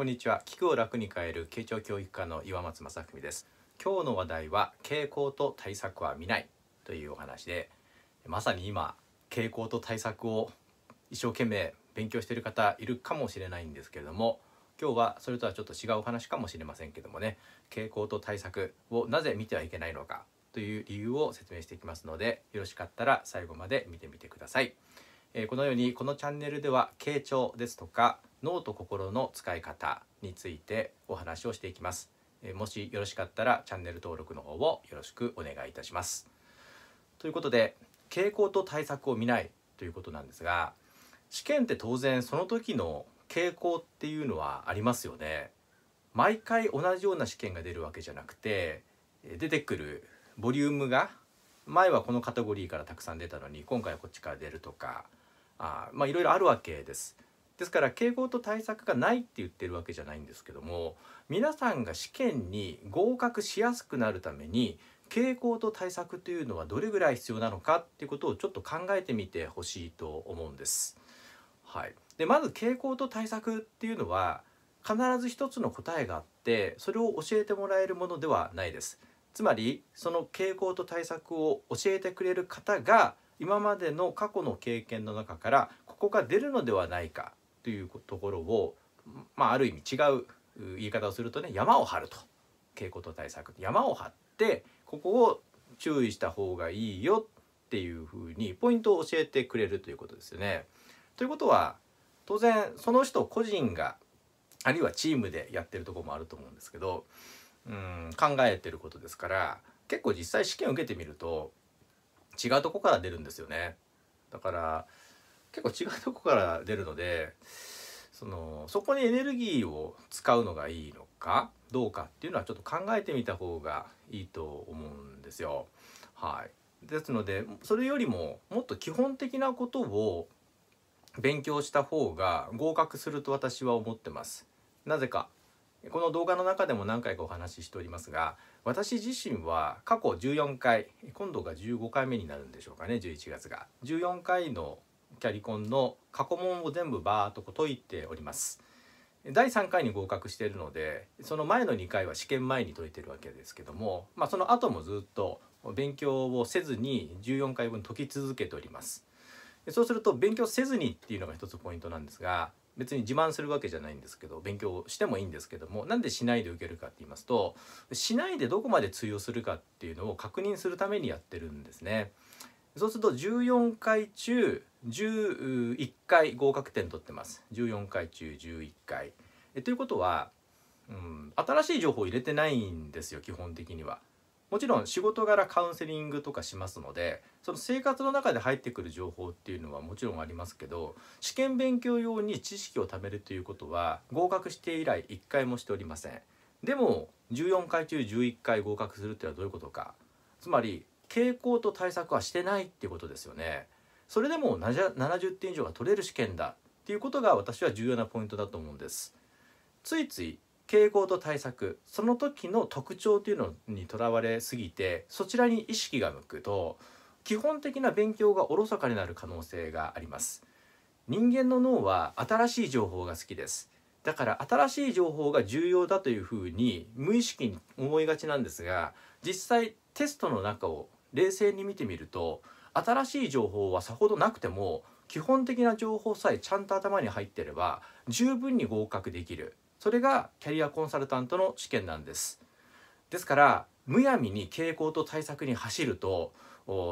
こんにちは聞くを楽に変える慶長教育課の岩松正文です今日の話題は傾向と対策は見ないというお話でまさに今傾向と対策を一生懸命勉強している方いるかもしれないんですけれども今日はそれとはちょっと違うお話かもしれませんけどもね傾向と対策をなぜ見てはいけないのかという理由を説明していきますのでよろしかったら最後まで見てみてください、えー、このようにこのチャンネルでは傾聴ですとか脳と心の使い方についてお話をしていきます、えもしよろしかったらチャンネル登録の方をよろしくお願いいたしますということで傾向と対策を見ないということなんですが試験って当然その時の傾向っていうのはありますよね毎回同じような試験が出るわけじゃなくて出てくるボリュームが前はこのカテゴリーからたくさん出たのに今回はこっちから出るとかあまあいろいろあるわけです。ですから傾向と対策がないって言ってるわけじゃないんですけども皆さんが試験に合格しやすくなるために傾向と対策というのはどれぐらい必要なのかっていうことをちょっと考えてみてほしいと思うんです。はい、でまず傾向と対策っていうのは必ず一つの答えがあってそれを教えてもらえるものではないです。つまりその傾向と対策を教えてくれる方が今までの過去の経験の中からここが出るのではないかというところを、まあ、ある意味違う言い方をするとね山を張ると傾向と対策山を張ってここを注意した方がいいよっていうふうにポイントを教えてくれるということですよね。ということは当然その人個人があるいはチームでやってるとこもあると思うんですけどうん考えてることですから結構実際試験を受けてみると違うとこから出るんですよね。だから結構違うとこから出るのでそのそこにエネルギーを使うのがいいのかどうかっていうのはちょっと考えてみた方がいいと思うんですよ。はい、ですのでそれよりももっと基本的なことを勉強した方が合格すると私は思ってます。なぜかこの動画の中でも何回かお話ししておりますが私自身は過去14回今度が15回目になるんでしょうかね11月が14回のキャリコンの過去問を全部バーっと解いております第3回に合格しているのでその前の2回は試験前に解いてるわけですけども、まあ、その後もずっと勉強をせずに14回分解き続けておりますそうすると勉強せずにっていうのが一つポイントなんですが別に自慢するわけじゃないんですけど勉強してもいいんですけどもなんでしないで受けるかって言いますとしないでどこまで通用するかっていうのを確認するためにやってるんですね。そうすると14回中11回合格点取ってます14回中11回えということは、うん、新しい情報を入れてないんですよ基本的にはもちろん仕事柄カウンセリングとかしますのでその生活の中で入ってくる情報っていうのはもちろんありますけど試験勉強用に知識を貯めるということは合格して以来1回もしておりませんでも14回中11回合格するっていうのはどういうことかつまり傾向と対策はしてないっていうことですよね。それでも70点以上が取れる試験だっていうことが私は重要なポイントだと思うんです。ついつい傾向と対策その時の特徴というのにとらわれすぎてそちらに意識が向くと基本的な勉強がおろそかになる可能性があります人間の脳は新しい情報が好きですだから新しい情報が重要だというふうに無意識に思いがちなんですが実際テストの中を冷静に見てみると新しい情報はさほどなくても基本的な情報さえちゃんと頭に入ってれば十分に合格できるそれがキャリアコンサルタントの試験なんですですからむやみに傾向と対策に走ると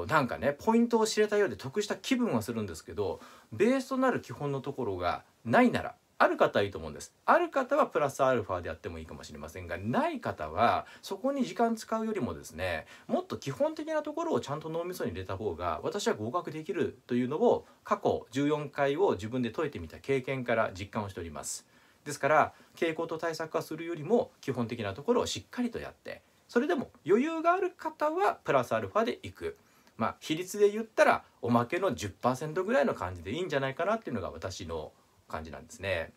なんかねポイントを知れたようで得した気分はするんですけどベースとなる基本のところがないならある方はいいと思うんですある方はプラスアルファでやってもいいかもしれませんがない方はそこに時間使うよりもですねもっと基本的なところをちゃんと脳みそに入れた方が私は合格できるというのを過去14回を自分で解いてみた経験から実感をしておりますですから傾向と対策化するよりも基本的なところをしっかりとやってそれでも余裕がある方はプラスアルファでいくまあ比率で言ったらおまけの10%ぐらいの感じでいいんじゃないかなっていうのが私の感じなんですね。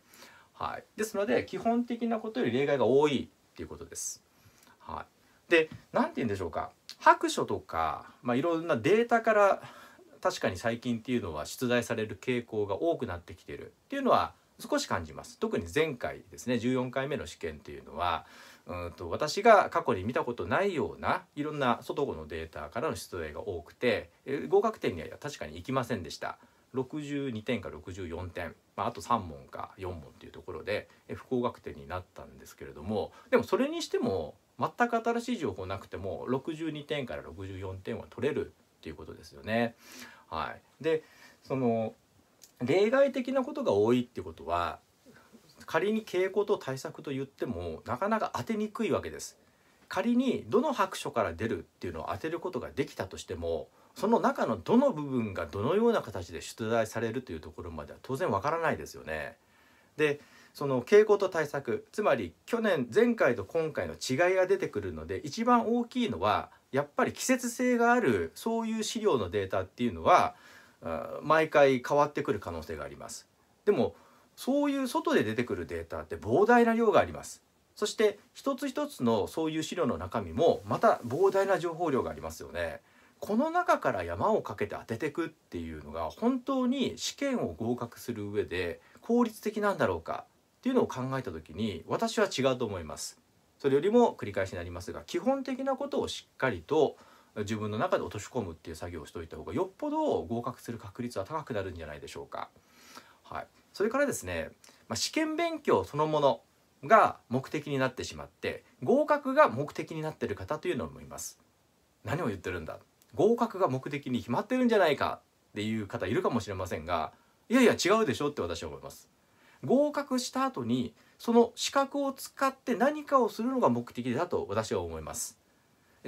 はい、ですので基本的なことより例外が多いっていうことです。はい、で何て言うんでしょうか白書とか、まあ、いろんなデータから確かに最近っていうのは出題される傾向が多くなってきてるっていうのは少し感じます特に前回ですね14回目の試験っていうのはうんと私が過去に見たことないようないろんな外のデータからの出題が多くて合格点には確かに行きませんでした62点か64点まあ、あと3問か4問っていうところで不合格点になったんですけれどもでもそれにしても全く新しい情報なくても62点から64点は取れるっていうことですよね。はい、でその例外的なことが多いっていうことは仮に傾向と対策と言ってもなかなか当てにくいわけです。仮にどの白書から出るっていうのを当てることができたとしてもその中のどの部分がどのような形で出題されるというところまでは当然わからないですよね。でその傾向と対策つまり去年前回と今回の違いが出てくるので一番大きいのはやっぱり季節性があるそういう資料のデータっていうのは毎回変わってくる可能性があります。でもそういう外で出てくるデータって膨大な量があります。そして一つ一つのそういう資料の中身もまた膨大な情報量がありますよね。この中から山をかけて当ててくっていうのが本当に試験を合格する上で効率的なんだろうかっていうのを考えた時に私は違うと思います。それよりも繰り返しになりますが基本的なことをしっかりと自分の中で落とし込むっていう作業をしておいた方がよっぽど合格する確率は高くなるんじゃないでしょうか。はい、それからですね、まあ、試験勉強そのものが目的になってしまって合格が目的になっている方というのもいます。何を言ってるんだ合格が目的に決まってるんじゃないかっていう方いるかもしれませんがいやいや違うでしょって私は思います。合格した後にその資格を使って何かをするのが目的だと私は思います。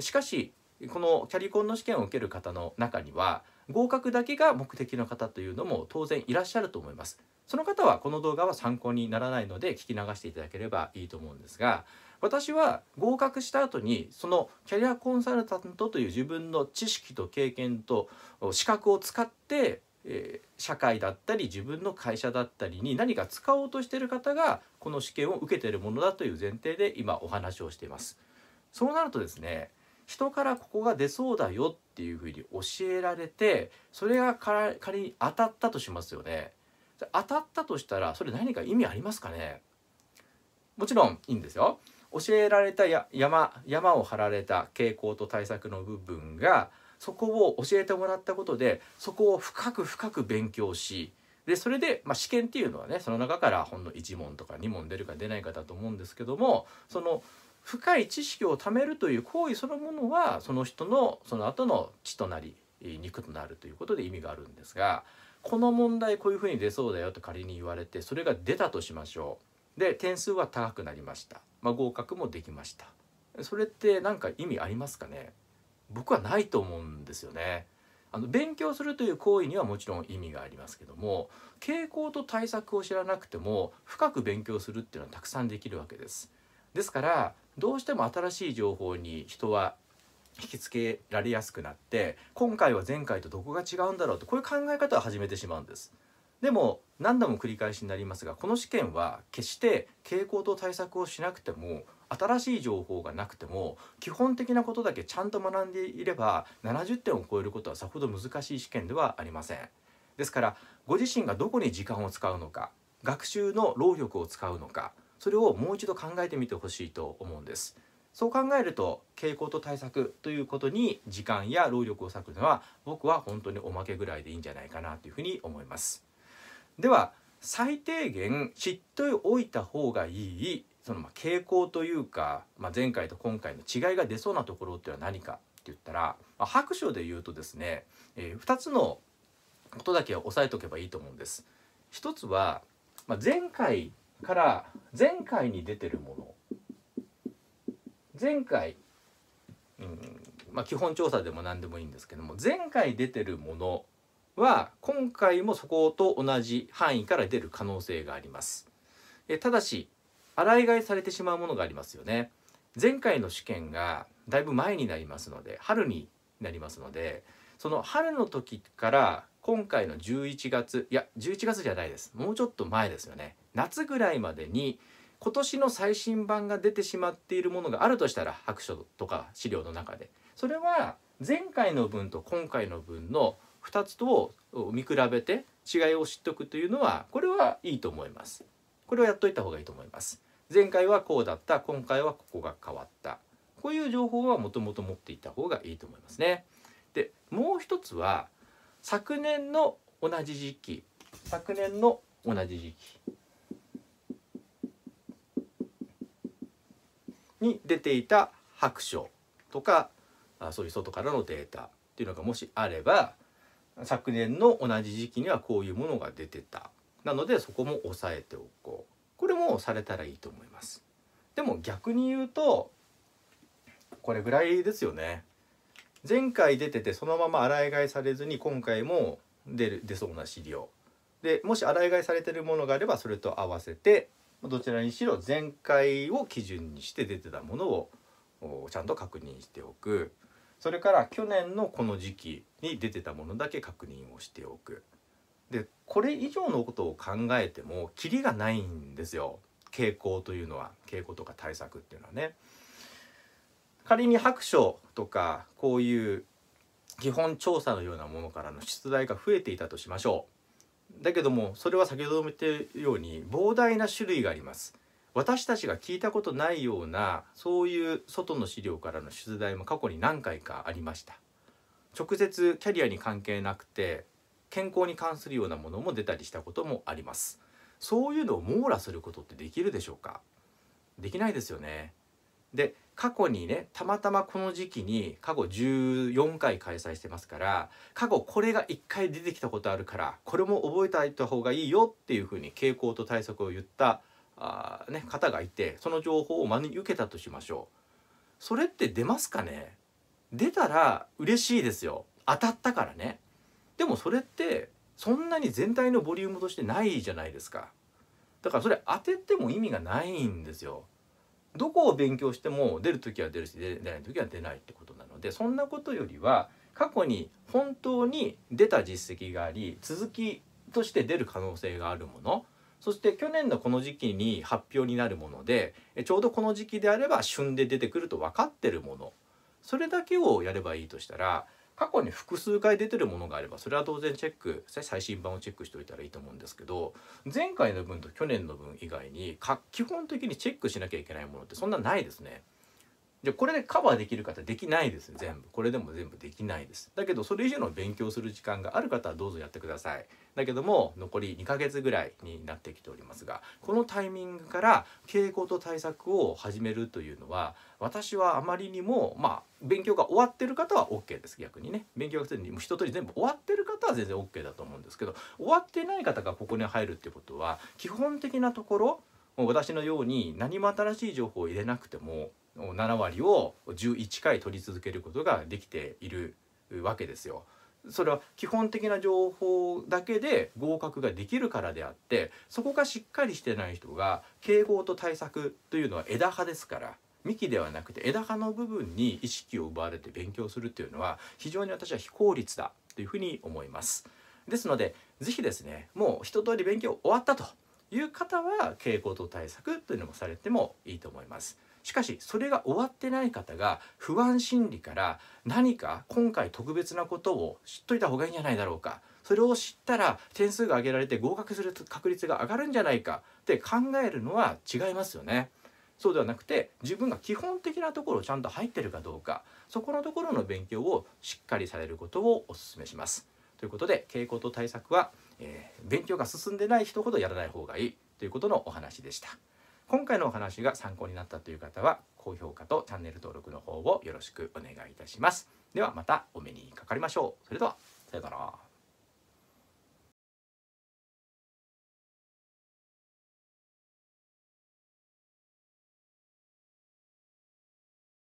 しかしこのキャリコンの試験を受ける方の中には合格だけが目的の方というのも当然いらっしゃると思います。その方はこの動画は参考にならないので聞き流していただければいいと思うんですが私は合格した後にそのキャリアコンサルタントという自分の知識と経験と資格を使って、えー、社会だったり自分の会社だったりに何か使おうとしてる方がこの試験を受けてるものだという前提で今お話をしています。そうなるとですね人からここが出そうだよっていうふうに教えられてそれが仮に当たったとしますよね当たったとしたらそれ何か意味ありますかねもちろんいいんですよ教えられた山山を張られた傾向と対策の部分がそこを教えてもらったことでそこを深く深く勉強しでそれで、まあ、試験っていうのはねその中からほんの1問とか2問出るか出ないかだと思うんですけどもその深い知識を貯めるという行為そのものはその人のその後の血となり肉となるということで意味があるんですがこの問題こういうふうに出そうだよと仮に言われてそれが出たとしましょう。で点数は高くなりました。まあ、合格もできましたそれって何か意味ありますかね僕はないと思うんですよねあの勉強するという行為にはもちろん意味がありますけども傾向と対策を知らなくても深く勉強するっていうのはたくさんできるわけですですからどうしても新しい情報に人は引きつけられやすくなって今回は前回とどこが違うんだろうとこういう考え方を始めてしまうんですでも何度も繰り返しになりますがこの試験は決して傾向と対策をしなくても新しい情報がなくても基本的なことだけちゃんと学んでいれば70点を超えることはさほど難しい試験ではありませんですからご自身がどこに時間を使うのか学習の労力を使うのかそれをもう一度考えてみてほしいと思うんですそう考えると傾向と対策ということに時間や労力を割くのは僕は本当におまけぐらいでいいんじゃないかなというふうに思いますでは最低限知っておいた方がいいそのま傾向というか、まあ、前回と今回の違いが出そうなところっていうのは何かって言ったら、まあ、白書で言うとですね、えー、2つのことだけは押さえとけばいいと思うんです。一つは、まあ、前回から前回に出てるもの前回、うんまあ、基本調査でも何でもいいんですけども前回出てるものは今回もそこと同じ範囲から出る可能性がありますえただし洗い替えされてしまうものがありますよね前回の試験がだいぶ前になりますので春になりますのでその春の時から今回の11月いや11月じゃないですもうちょっと前ですよね夏ぐらいまでに今年の最新版が出てしまっているものがあるとしたら白書とか資料の中でそれは前回の分と今回の分の2つとを見比べて違いを知っておくというのはこれはいいと思います。これをやっといた方がいいと思います。前回はこうだった今回はここが変わったこういう情報はもともと持っていた方がいいと思いますね。でもう一つは昨年の同じ時期昨年の同じ時期に出ていた白書とかあそういう外からのデータっていうのがもしあれば昨年の同じ時期にはこういうものが出てたなのでそこも押さえておこうこれもされたらいいと思いますでも逆に言うとこれぐらいですよね前回出ててそのまま洗い替えされずに今回も出る出そうな資料でもし洗い替えされてるものがあればそれと合わせてどちらにしろ前回を基準にして出てたものをちゃんと確認しておくそれから去年のこの時期に出てたものだけ確認をしておくでこれ以上のことを考えてもキリがないんですよ傾向というのは傾向とか対策っていうのはね仮に白書とかこういう基本調査のようなものからの出題が増えていたとしましょうだけどもそれは先ほども言ったように膨大な種類があります私たちが聞いたことないようなそういう外の資料からの出題も過去に何回かありました直接キャリアに関係なくて健康に関するようなものも出たりしたこともありますそういうのを網羅することってできるでしょうかできないですよねで過去にねたまたまこの時期に過去14回開催してますから過去これが1回出てきたことあるからこれも覚えておいた方がいいよっていうふうに傾向と対策を言ったあ、ね、方がいてその情報を真に受けたとしましょうそれって出ますかね出たら嬉しいですよ当たったからねでもそれってそんなに全体のボリュームとしてないじゃないですかだからそれ当てても意味がないんですよどこを勉強しても出る時は出るし出ない時は出ないってことなのでそんなことよりは過去に本当に出た実績があり続きとして出る可能性があるものそして去年のこの時期に発表になるものでちょうどこの時期であれば旬で出てくると分かってるものそれだけをやればいいとしたら過去に複数回出てるものがあればそれは当然チェック最新版をチェックしておいたらいいと思うんですけど前回の分と去年の分以外に基本的にチェックしなきゃいけないものってそんなないですね。じゃこれでカバーできる方できないです全部これでも全部できないですだけどそれ以上の勉強する時間がある方はどうぞやってくださいだけども残り2ヶ月ぐらいになってきておりますがこのタイミングから傾向と対策を始めるというのは私はあまりにもまあ勉強が終わってる方は OK です逆にね勉強がすでにもう一通り全部終わってる方は全然 OK だと思うんですけど終わってない方がここに入るってことは基本的なところもう私のように何も新しい情報を入れなくても7割を11回取り続けることができているわけですよ。それは基本的な情報だけで合格ができるからであってそこがしっかりしてない人が傾向と対策というのは枝葉ですから幹ではなくて枝葉の部分に意識を奪われて勉強するというのは非常に私は非効率だというふうに思います。ですので是非ですねもう一通り勉強終わったという方は傾向と対策というのもされてもいいと思います。しかしそれが終わってない方が不安心理から何か今回特別なことを知っといた方がいいんじゃないだろうかそれを知ったら点数が上げられて合格する確率が上がるんじゃないかって考えるのは違いますよね。そうではなくて自分が基本的なところをちゃんと入ってるかどうかそこのところの勉強をしっかりされることをお勧めします。ということで傾向と対策は、えー、勉強が進んでない人ほどやらない方がいいということのお話でした。今回のお話が参考になったという方は高評価とチャンネル登録の方をよろしくお願いいたしますではまたお目にかかりましょうそれではさようなら